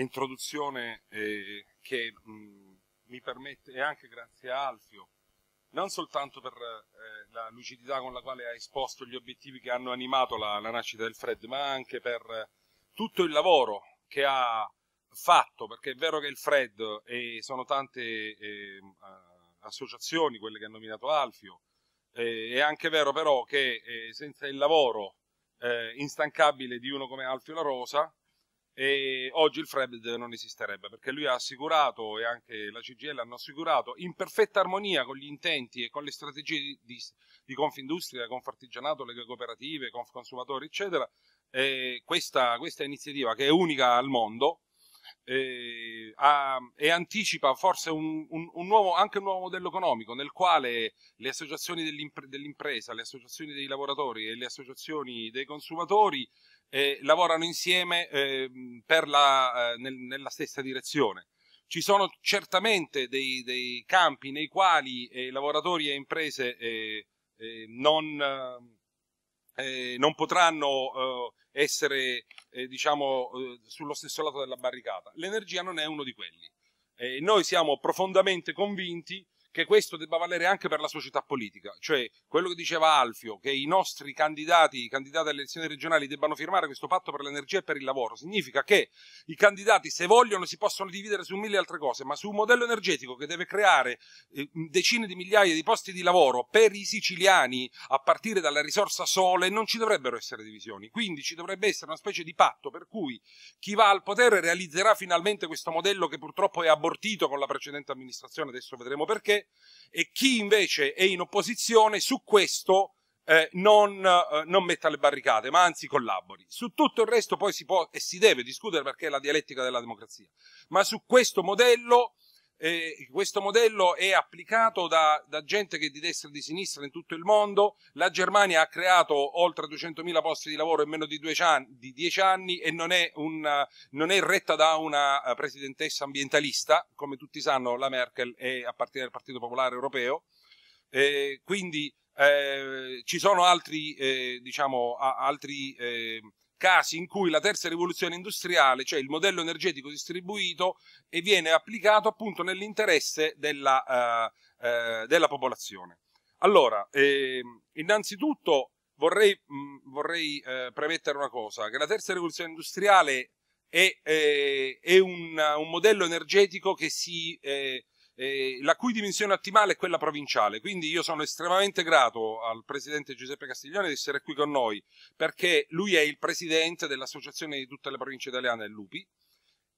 introduzione eh, che mh, mi permette, e anche grazie a Alfio, non soltanto per eh, la lucidità con la quale ha esposto gli obiettivi che hanno animato la, la nascita del Fred, ma anche per tutto il lavoro che ha fatto, perché è vero che il Fred e sono tante eh, eh, associazioni, quelle che ha nominato Alfio, eh, è anche vero però che senza il lavoro instancabile di uno come Alfio La Rosa, e oggi il Fred non esisterebbe perché lui ha assicurato e anche la CGL hanno assicurato in perfetta armonia con gli intenti e con le strategie di, di Confindustria, Confartigianato, le cooperative, Consumatori, eccetera, questa, questa, iniziativa che è unica al mondo eh, ha, e anticipa forse un, un, un nuovo, anche un nuovo modello economico nel quale le associazioni dell'impresa, le associazioni dei lavoratori e le associazioni dei consumatori eh, lavorano insieme eh, la, eh, nel, nella stessa direzione. Ci sono certamente dei, dei campi nei quali eh, lavoratori e imprese eh, eh, non, non, potranno essere diciamo, sullo stesso lato della barricata. L'energia non è uno di quelli. noi siamo profondamente convinti che questo debba valere anche per la società politica, cioè quello che diceva Alfio, che i nostri candidati, i candidati alle elezioni regionali debbano firmare questo patto per l'energia e per il lavoro, significa che i candidati se vogliono si possono dividere su mille altre cose, ma su un modello energetico che deve creare eh, decine di migliaia di posti di lavoro per i siciliani a partire dalla risorsa sole non ci dovrebbero essere divisioni, quindi ci dovrebbe essere una specie di patto per cui chi va al potere realizzerà finalmente questo modello che purtroppo è abortito con la precedente amministrazione, adesso vedremo perché, e chi invece è in opposizione su questo eh, non, eh, non, metta le barricate, ma anzi collabori. Su tutto il resto poi si può e si deve discutere perché è la dialettica della democrazia, ma su questo modello eh, questo modello è applicato da, da, gente che è di destra e di sinistra in tutto il mondo, la Germania ha creato oltre 200.000 posti di lavoro in meno di, 10 anni e non è, una, non è, retta da una eh, presidentessa ambientalista, come tutti sanno la Merkel è appartiene al Partito Popolare Europeo, eh, quindi eh, ci sono altri, eh, diciamo, a, altri eh, casi in cui la terza rivoluzione industriale, cioè il modello energetico distribuito, viene applicato appunto nell'interesse della, eh, eh, della, popolazione. Allora, eh, innanzitutto vorrei, mh, mm, vorrei eh, premettere una cosa, che la terza rivoluzione industriale è, è, eh, è un, un, modello energetico che si eh, eh, la cui dimensione ottimale è quella provinciale. Quindi io sono estremamente grato al presidente Giuseppe Castiglione di essere qui con noi, perché lui è il presidente dell'Associazione di tutte le province italiane del Lupi.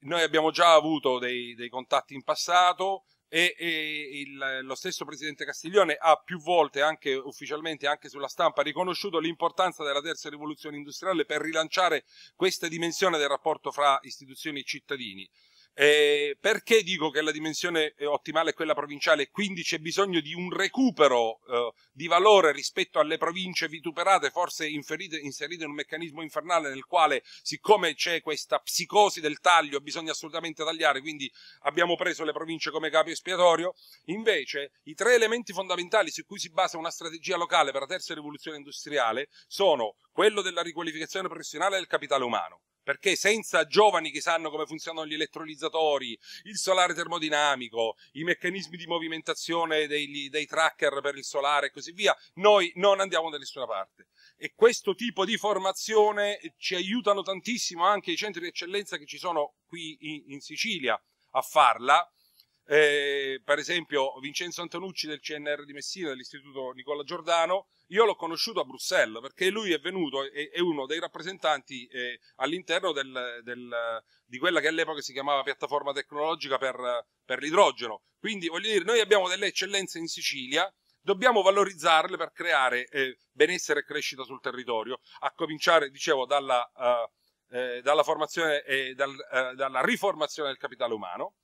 Noi abbiamo già avuto dei, dei contatti in passato, e, e il, lo stesso presidente Castiglione ha più volte anche ufficialmente anche sulla stampa riconosciuto l'importanza della terza rivoluzione industriale per rilanciare questa dimensione del rapporto fra istituzioni e cittadini eh, perché dico che la dimensione eh, ottimale è quella provinciale e quindi c'è bisogno di un recupero eh, di valore rispetto alle province vituperate, forse inferite, inserite in un meccanismo infernale nel quale, siccome c'è questa psicosi del taglio, bisogna assolutamente tagliare, quindi abbiamo preso le province come capo espiatorio. Invece, i tre elementi fondamentali su cui si basa una strategia locale per la terza rivoluzione industriale sono quello della riqualificazione professionale del capitale umano. Perché senza giovani che sanno come funzionano gli elettrolizzatori, il solare termodinamico, i meccanismi di movimentazione dei, dei tracker per il solare e così via, noi non andiamo da nessuna parte. E questo tipo di formazione ci aiutano tantissimo anche i centri di eccellenza che ci sono qui in, in Sicilia a farla, eh, per esempio Vincenzo Antonucci del CNR di Messina, dell'Istituto Nicola Giordano, io l'ho conosciuto a Bruxelles perché lui è venuto, è, è uno dei rappresentanti eh, all'interno del, del, di quella che all'epoca si chiamava piattaforma tecnologica per, per l'idrogeno. Quindi voglio dire, noi abbiamo delle eccellenze in Sicilia, dobbiamo valorizzarle per creare eh, benessere e crescita sul territorio, a cominciare, dicevo, dalla, eh, eh dalla formazione e dal, eh, dalla riformazione del capitale umano,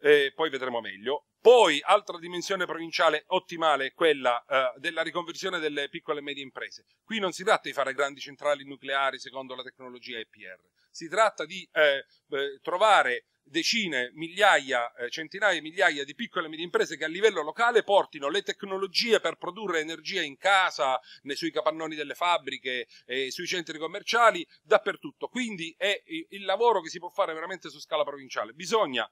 eh, poi vedremo meglio. Poi, altra dimensione provinciale ottimale è quella eh, della riconversione delle piccole e medie imprese. Qui non si tratta di fare grandi centrali nucleari secondo la tecnologia EPR, si tratta di eh, eh trovare decine, migliaia, eh, centinaia e migliaia di piccole e medie imprese che a livello locale portino le tecnologie per produrre energia in casa, sui capannoni delle fabbriche, sui centri commerciali, dappertutto. Quindi è il lavoro che si può fare veramente su scala provinciale. Bisogna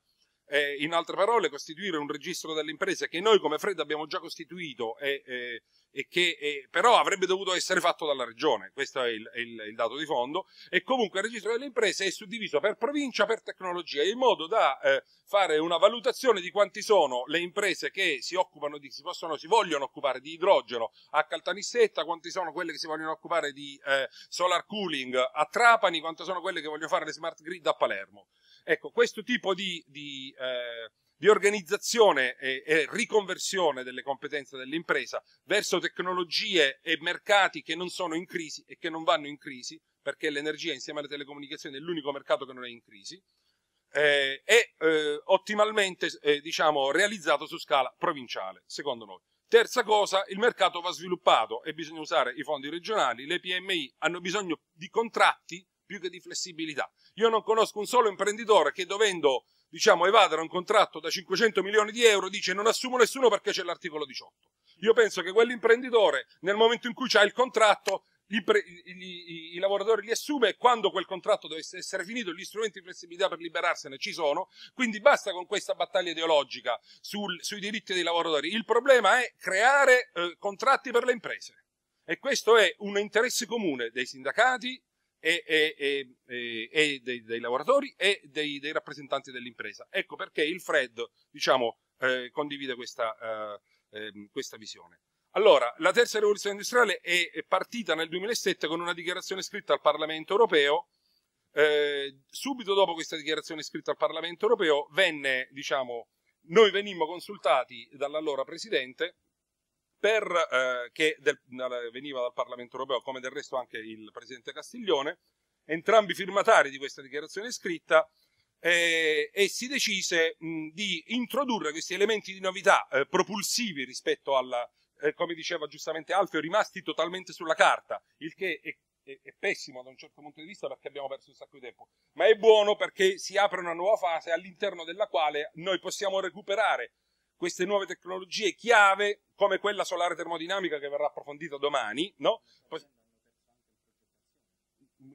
eh, in altre parole costituire un registro delle imprese che noi come Fred abbiamo già costituito e, e, e che e, però avrebbe dovuto essere fatto dalla regione, questo è il, il, il, dato di fondo, e comunque il registro delle imprese è suddiviso per provincia, per tecnologia, in modo da eh, fare una valutazione di quanti sono le imprese che si occupano di, si possono, si vogliono occupare di idrogeno a Caltanissetta, quanti sono quelle che si vogliono occupare di eh, solar cooling a Trapani, quante sono quelle che vogliono fare le smart grid a Palermo. Ecco, questo tipo di, di, eh, di organizzazione e, e, riconversione delle competenze dell'impresa verso tecnologie e mercati che non sono in crisi e che non vanno in crisi, perché l'energia insieme alle telecomunicazioni è l'unico mercato che non è in crisi, eh, è eh, ottimalmente eh, diciamo, realizzato su scala provinciale, secondo noi. Terza cosa, il mercato va sviluppato e bisogna usare i fondi regionali, le PMI hanno bisogno di contratti più che di flessibilità. Io non conosco un solo imprenditore che dovendo diciamo, evadere un contratto da 500 milioni di euro dice non assumo nessuno perché c'è l'articolo 18. Io penso che quell'imprenditore nel momento in cui c'ha il contratto i, i, i, lavoratori li assume e quando quel contratto dovesse essere finito gli strumenti di flessibilità per liberarsene ci sono, quindi basta con questa battaglia ideologica sul, sui diritti dei lavoratori. Il problema è creare eh, contratti per le imprese e questo è un interesse comune dei sindacati, e, e, e dei, dei, lavoratori e dei, dei rappresentanti dell'impresa. Ecco perché il Fred, diciamo, eh, condivide questa, eh, ehm, questa, visione. Allora, la terza rivoluzione industriale è partita nel 2007 con una dichiarazione scritta al Parlamento europeo. Eh, subito dopo questa dichiarazione scritta al Parlamento europeo venne, diciamo, noi venimmo consultati dall'allora presidente per, eh, che del, veniva dal Parlamento europeo, come del resto anche il presidente Castiglione, entrambi firmatari di questa dichiarazione scritta, eh, e si decise mh, di introdurre questi elementi di novità eh, propulsivi rispetto alla, eh, come diceva giustamente Alfio, rimasti totalmente sulla carta, il che è è, pessimo da un certo punto di vista perché abbiamo perso un sacco di tempo, ma è buono perché si apre una nuova fase all'interno della quale noi possiamo recuperare queste nuove tecnologie chiave, come quella solare termodinamica che verrà approfondita domani, no?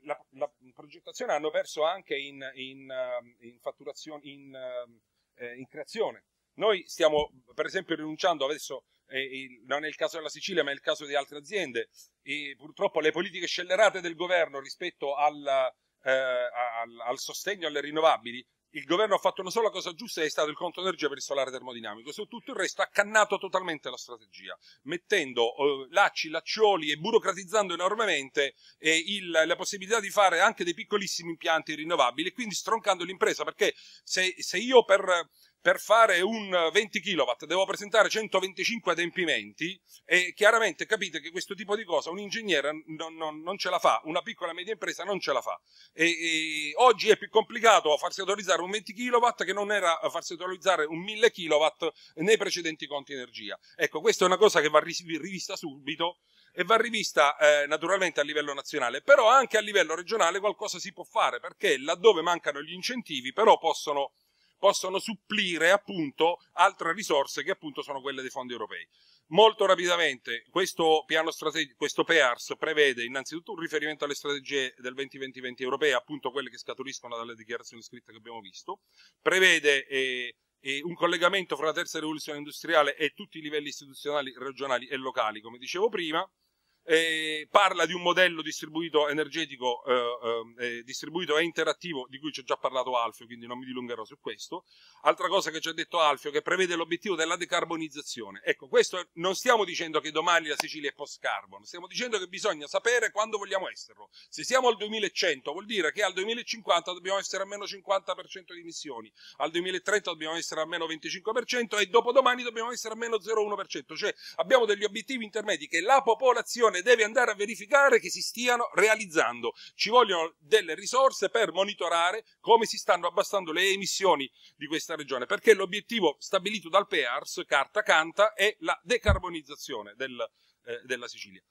la, la, progettazione hanno perso anche in, in, eh, in fatturazione, in, eh, eh, in, creazione. Noi stiamo, per esempio, rinunciando adesso, eh, non è il caso della Sicilia, ma è il caso di altre aziende, e purtroppo le politiche scellerate del governo rispetto alla, eh, al, al, sostegno alle rinnovabili il governo ha fatto una sola cosa giusta è stato il conto energia per il solare termodinamico, su tutto il resto ha cannato totalmente la strategia, mettendo eh, lacci, laccioli e burocratizzando enormemente eh, il, la possibilità di fare anche dei piccolissimi impianti rinnovabili, quindi stroncando l'impresa, perché se, se io per per fare un 20 kW devo presentare 125 adempimenti e chiaramente capite che questo tipo di cosa un ingegnere non, non, non ce la fa, una piccola e media impresa non ce la fa. E, e oggi è più complicato farsi autorizzare un 20 kW che non era farsi autorizzare un 1000 kW nei precedenti conti energia. Ecco, questa è una cosa che va rivista subito e va rivista eh, naturalmente a livello nazionale, però anche a livello regionale qualcosa si può fare perché laddove mancano gli incentivi però possono possono supplire appunto altre risorse che appunto sono quelle dei fondi europei. Molto rapidamente, questo piano strategico, questo PEARS prevede innanzitutto un riferimento alle strategie del 2020-2020 europee, appunto quelle che scaturiscono dalle dichiarazioni scritte che abbiamo visto, prevede eh, eh, un collegamento fra la terza rivoluzione industriale e tutti i livelli istituzionali, regionali e locali, come dicevo prima, eh, parla di un modello distribuito energetico eh, eh, eh distribuito e interattivo di cui ci ha già parlato Alfio, quindi non mi dilungherò su questo. Altra cosa che ci ha detto Alfio che prevede l'obiettivo della decarbonizzazione. Ecco, questo non stiamo dicendo che domani la Sicilia è post carbon, stiamo dicendo che bisogna sapere quando vogliamo esserlo. Se siamo al 2100 vuol dire che al 2050 dobbiamo essere a meno 50% di emissioni, al 2030 dobbiamo essere a meno 25% e dopodomani dobbiamo essere a meno 0,1%, cioè abbiamo degli obiettivi intermedi che la popolazione Commissione deve andare a verificare che si stiano realizzando. Ci vogliono delle risorse per monitorare come si stanno abbassando le emissioni di questa regione, perché l'obiettivo stabilito dal PEARS, carta canta, è la decarbonizzazione del, eh, della Sicilia.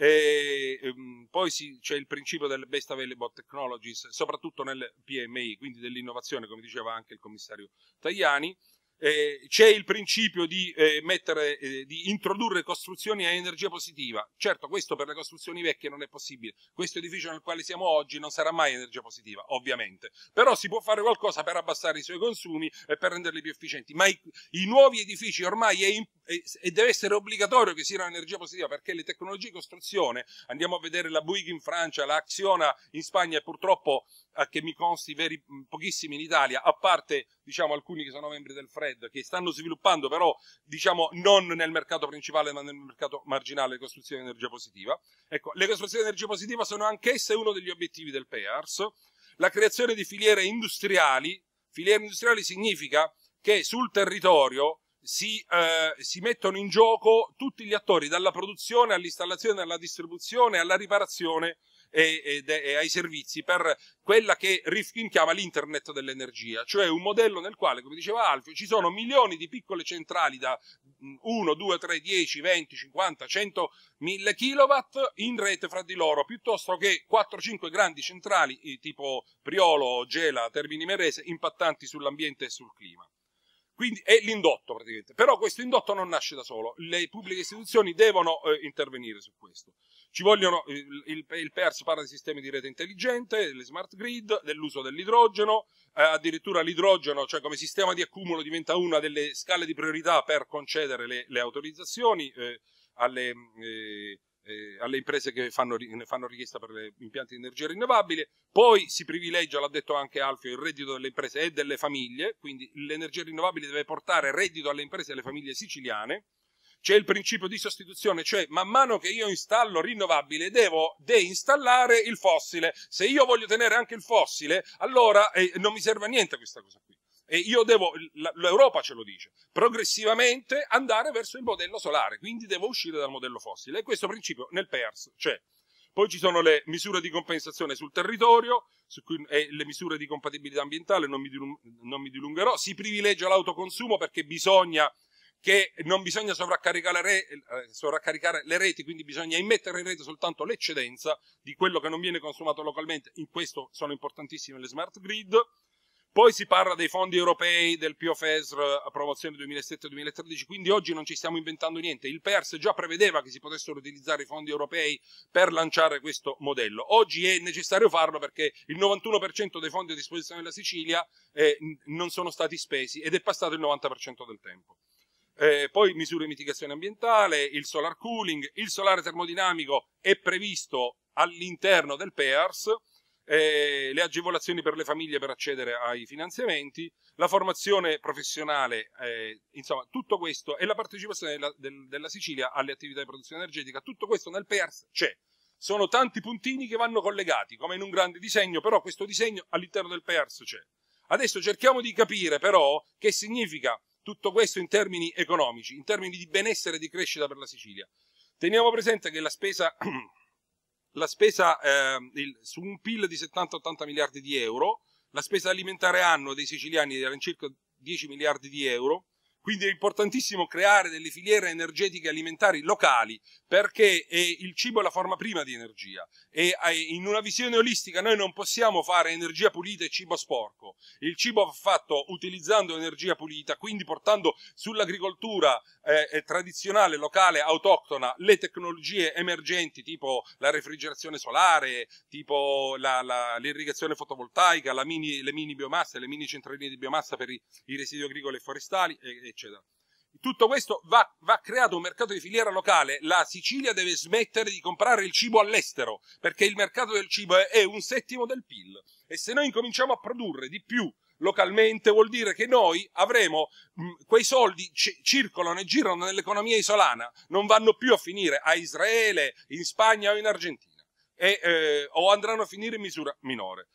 E, um, poi c'è il principio delle best available technologies, soprattutto nel PMI, quindi dell'innovazione, come diceva anche il commissario Tajani eh, c'è il principio di, eh, mettere, eh, di, introdurre costruzioni a energia positiva. Certo, questo per le costruzioni vecchie non è possibile. Questo edificio nel quale siamo oggi non sarà mai energia positiva, ovviamente. Però si può fare qualcosa per abbassare i suoi consumi e per renderli più efficienti. Ma i, i nuovi edifici ormai è, in, è, deve essere obbligatorio che siano energia positiva perché le tecnologie di costruzione, andiamo a vedere la Bouygues in Francia, la Axiona in Spagna e purtroppo, a che mi consti, veri, pochissimi in Italia, a parte diciamo, alcuni che sono membri del FRED, che stanno sviluppando però diciamo, non nel mercato principale ma nel mercato marginale le costruzioni di energia positiva. Ecco, le costruzioni di energia positiva sono anch'esse uno degli obiettivi del PEARS. La creazione di filiere industriali, filiere industriali significa che sul territorio si, eh, si, mettono in gioco tutti gli attori, dalla produzione all'installazione, alla distribuzione, alla riparazione e, e, e ai servizi per quella che Rifkin chiama l'internet dell'energia, cioè un modello nel quale, come diceva Alfio, ci sono milioni di piccole centrali da 1, 2, 3, 10, 20, 50, 100, 1000 kW in rete fra di loro, piuttosto che 4-5 grandi centrali tipo Priolo, Gela, Termini Merese, impattanti sull'ambiente e sul clima. Quindi è l'indotto praticamente, però questo indotto non nasce da solo, le pubbliche istituzioni devono eh, intervenire su questo. Ci vogliono, eh, il, il, PERS parla di sistemi di rete intelligente, delle smart grid, dell'uso dell'idrogeno, eh, addirittura l'idrogeno, cioè come sistema di accumulo, diventa una delle scale di priorità per concedere le, le autorizzazioni eh, alle, eh, eh, alle imprese che fanno, ne fanno richiesta per gli impianti di energia rinnovabile, poi si privilegia, l'ha detto anche Alfio, il reddito delle imprese e delle famiglie, quindi l'energia rinnovabile deve portare reddito alle imprese e alle famiglie siciliane, c'è il principio di sostituzione, cioè man mano che io installo rinnovabile devo deinstallare il fossile. Se io voglio tenere anche il fossile, allora eh, non mi serve a niente questa cosa qui. E io devo, l'Europa ce lo dice, progressivamente andare verso il modello solare, quindi devo uscire dal modello fossile. E questo principio nel PERS c'è. Poi ci sono le misure di compensazione sul territorio, su cui, eh, le misure di compatibilità ambientale, non mi, non mi dilungherò. Si privilegia l'autoconsumo perché bisogna che non bisogna sovraccarica re, eh, sovraccaricare, le reti, quindi bisogna immettere in rete soltanto l'eccedenza di quello che non viene consumato localmente. In questo sono importantissime le smart grid. Poi si parla dei fondi europei, del PFESR a promozione 2007-2013, quindi oggi non ci stiamo inventando niente. Il PERS già prevedeva che si potessero utilizzare i fondi europei per lanciare questo modello. Oggi è necessario farlo perché il 91% dei fondi a disposizione della Sicilia eh, non sono stati spesi ed è passato il 90% del tempo. Eh, poi misure di mitigazione ambientale, il solar cooling, il solare termodinamico è previsto all'interno del PERS eh, le agevolazioni per le famiglie per accedere ai finanziamenti, la formazione professionale, eh, insomma tutto questo e la partecipazione della, del, della, Sicilia alle attività di produzione energetica, tutto questo nel PERS c'è. Sono tanti puntini che vanno collegati, come in un grande disegno, però questo disegno all'interno del PERS c'è. Adesso cerchiamo di capire però che significa tutto questo in termini economici, in termini di benessere e di crescita per la Sicilia. Teniamo presente che la spesa la spesa eh, il, su un PIL di 70-80 miliardi di euro, la spesa alimentare annua dei siciliani era in circa 10 miliardi di euro, quindi è importantissimo creare delle filiere energetiche alimentari locali perché il cibo è la forma prima di energia e eh, in una visione olistica noi non possiamo fare energia pulita e cibo sporco. Il cibo va fatto utilizzando energia pulita, quindi portando sull'agricoltura eh, eh tradizionale, locale, autoctona le tecnologie emergenti tipo la refrigerazione solare, tipo la, la, l'irrigazione fotovoltaica, mini, le mini biomasse, le mini centraline di biomassa per i, i residui agricoli e forestali, eccetera eccetera. Tutto questo va, va, creato un mercato di filiera locale. La Sicilia deve smettere di comprare il cibo all'estero perché il mercato del cibo è, è un settimo del PIL. E se noi incominciamo a produrre di più localmente vuol dire che noi avremo mh, quei soldi c- circolano e girano nell'economia isolana, non vanno più a finire a Israele, in Spagna o in Argentina e, eh, o andranno a finire in misura minore.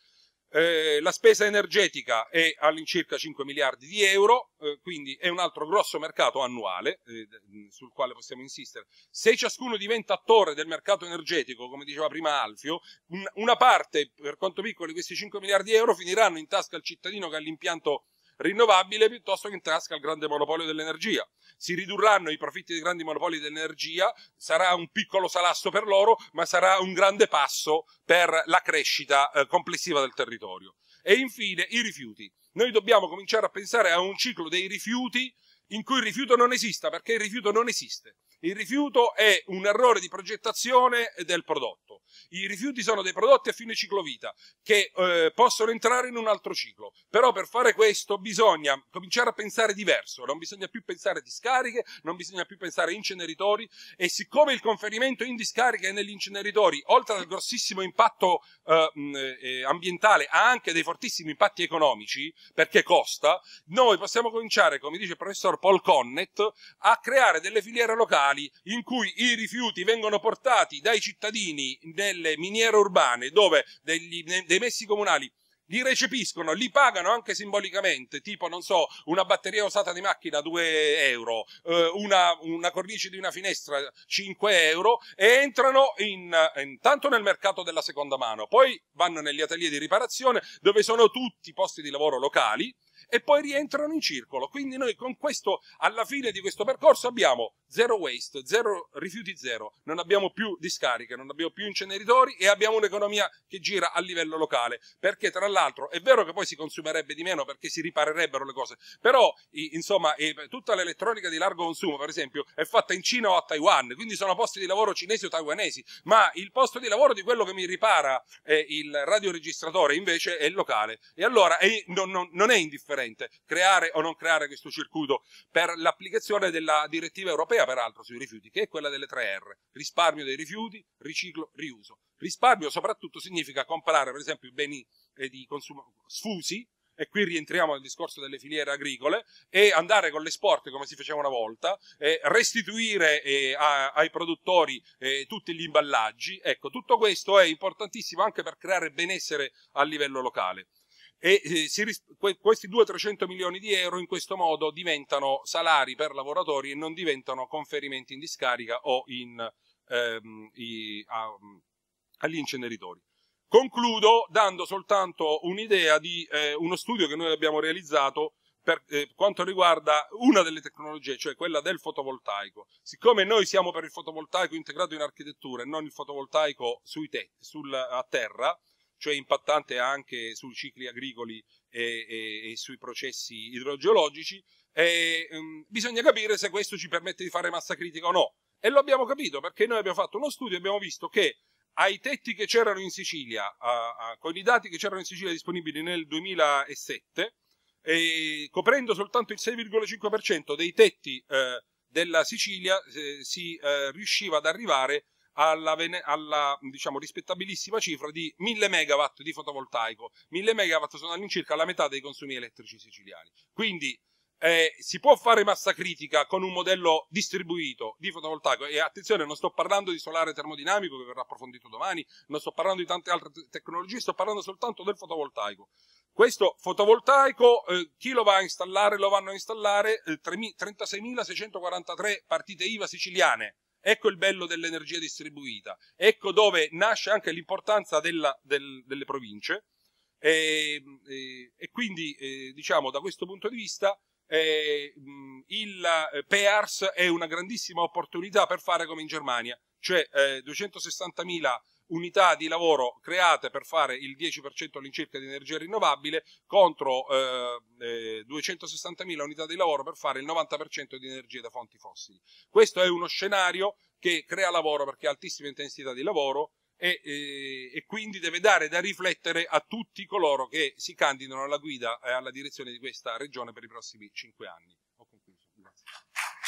Eh, la spesa energetica è all'incirca 5 miliardi di euro, eh, quindi è un altro grosso mercato annuale eh, sul quale possiamo insistere. Se ciascuno diventa attore del mercato energetico, come diceva prima Alfio, un, una parte, per quanto piccola, di questi 5 miliardi di euro, finiranno in tasca al cittadino che ha l'impianto rinnovabile piuttosto che in tasca al grande monopolio dell'energia. Si ridurranno i profitti dei grandi monopoli dell'energia, sarà un piccolo salasso per loro, ma sarà un grande passo per la crescita eh, complessiva del territorio. E infine i rifiuti. Noi dobbiamo cominciare a pensare a un ciclo dei rifiuti in cui il rifiuto non esista, perché il rifiuto non esiste. Il rifiuto è un errore di progettazione del prodotto i rifiuti sono dei prodotti a fine ciclovita che eh, possono entrare in un altro ciclo, però per fare questo bisogna cominciare a pensare diverso, non bisogna più pensare a discariche, non bisogna più pensare a inceneritori e siccome il conferimento in discariche e negli inceneritori, oltre al grossissimo impatto eh, eh ambientale, ha anche dei fortissimi impatti economici, perché costa, noi possiamo cominciare, come dice il professor Paul Connett, a creare delle filiere locali in cui i rifiuti vengono portati dai cittadini delle miniere urbane dove degli, dei messi comunali li recepiscono, li pagano anche simbolicamente, tipo, non so, una batteria usata di macchina 2 euro, eh, una, una, cornice di una finestra 5 euro e entrano in, intanto nel mercato della seconda mano, poi vanno negli atelier di riparazione dove sono tutti posti di lavoro locali e poi rientrano in circolo. Quindi noi con questo, alla fine di questo percorso abbiamo zero waste, zero rifiuti zero, non abbiamo più discariche, non abbiamo più inceneritori e abbiamo un'economia che gira a livello locale. Perché tra l'altro è vero che poi si consumerebbe di meno perché si riparerebbero le cose, però insomma tutta l'elettronica di largo consumo per esempio è fatta in Cina o a Taiwan, quindi sono posti di lavoro cinesi o taiwanesi, ma il posto di lavoro di quello che mi ripara eh, il radioregistratore invece è il locale e allora è, non, non, non è indifferente differente, creare o non creare questo circuito per l'applicazione della direttiva europea, peraltro, sui rifiuti, che è quella delle 3 R, risparmio dei rifiuti, riciclo, riuso. Risparmio soprattutto significa comprare, per esempio, i beni eh, di consumo sfusi, e qui rientriamo nel discorso delle filiere agricole, e andare con l'esport come si faceva una volta, restituire eh, a, ai produttori eh, tutti gli imballaggi. Ecco, tutto questo è importantissimo anche per creare benessere a livello locale e eh, si, que questi 200-300 milioni di euro in questo modo diventano salari per lavoratori e non diventano conferimenti in discarica o in, ehm, agli inceneritori. Concludo dando soltanto un'idea di eh, uno studio che noi abbiamo realizzato per eh, quanto riguarda una delle tecnologie, cioè quella del fotovoltaico. Siccome noi siamo per il fotovoltaico integrato in architettura e non il fotovoltaico sui tetti, sul, a terra, cioè impattante anche sui cicli agricoli e, e, e sui processi idrogeologici, e, um, bisogna capire se questo ci permette di fare massa critica o no. E lo abbiamo capito perché noi abbiamo fatto uno studio e abbiamo visto che ai tetti che c'erano in Sicilia, uh, uh, con i dati che c'erano in Sicilia disponibili nel 2007, eh, coprendo soltanto il 6,5% dei tetti eh, della Sicilia, eh, si eh, riusciva ad arrivare alla, alla diciamo, rispettabilissima cifra di 1000 megawatt di fotovoltaico. 1000 megawatt sono all'incirca la metà dei consumi elettrici siciliani. Quindi eh, si può fare massa critica con un modello distribuito di fotovoltaico e attenzione non sto parlando di solare termodinamico che verrà approfondito domani, non sto parlando di tante altre te tecnologie, sto parlando soltanto del fotovoltaico. Questo fotovoltaico, eh, chi lo va a installare? Lo vanno a installare eh, 36.643 partite IVA siciliane, Ecco il bello dell'energia distribuita, ecco dove nasce anche l'importanza della, del, delle province e, e, e quindi eh, diciamo da questo punto di vista eh, il eh, PEARS è una grandissima opportunità per fare come in Germania, cioè 260.000 eh, unità di lavoro create per fare il 10% all'incirca di energia rinnovabile contro eh, 260.000 eh, unità di lavoro per fare il 90% di energie da fonti fossili. Questo è uno scenario che crea lavoro perché ha altissima intensità di lavoro, e, e, eh, e, quindi deve dare da riflettere a tutti coloro che si candidano alla guida e alla direzione di questa regione per i prossimi 5 anni. Ho concluso, grazie.